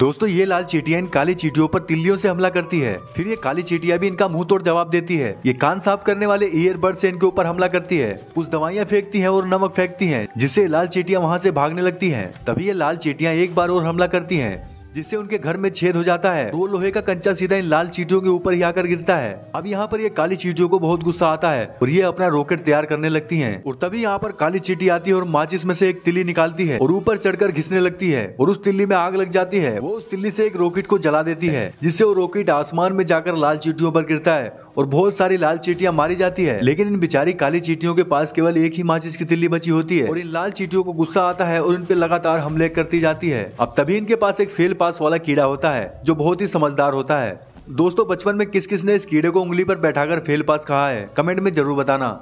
दोस्तों ये लाल चीटिया इन काली चीटियों पर तिल्लियों से हमला करती है फिर ये काली चीटिया भी इनका मुंह तोड़ जवाब देती है ये कान साफ करने वाले ईयरबड से इनके ऊपर हमला करती है कुछ दवाइयाँ फेंकती है और नमक फेंकती है जिससे लाल चीटिया वहाँ से भागने लगती है तभी ये लाल चीटिया एक बार और हमला करती है जिससे उनके घर में छेद हो जाता है वो लोहे का कंचा सीधा इन लाल चीटियों के ऊपर ही आकर गिरता है अब यहाँ पर ये काली चीटियों को बहुत गुस्सा आता है और ये अपना रॉकेट तैयार करने लगती है और तभी यहाँ पर काली चीटी आती है और माचिस में से एक तिली निकालती है और ऊपर चढ़कर घिसने लगती है और उस तिल्ली में आग लग जाती है वो उस तिल्ली से एक रॉकेट को जला देती है जिससे वो रॉकेट आसमान में जाकर लाल चीटियों पर गिरता है और बहुत सारी लाल चीटियां मारी जाती है लेकिन इन बिचारी काली चीटियों के पास केवल एक ही माचिस की तिल्ली बची होती है और इन लाल चीटियों को गुस्सा आता है और इन पे लगातार हमले करती जाती है अब तभी इनके पास एक फेल पास वाला कीड़ा होता है जो बहुत ही समझदार होता है दोस्तों बचपन में किस किस ने इस कीड़े को उंगली पर बैठाकर फेल पास कहा है कमेंट में जरूर बताना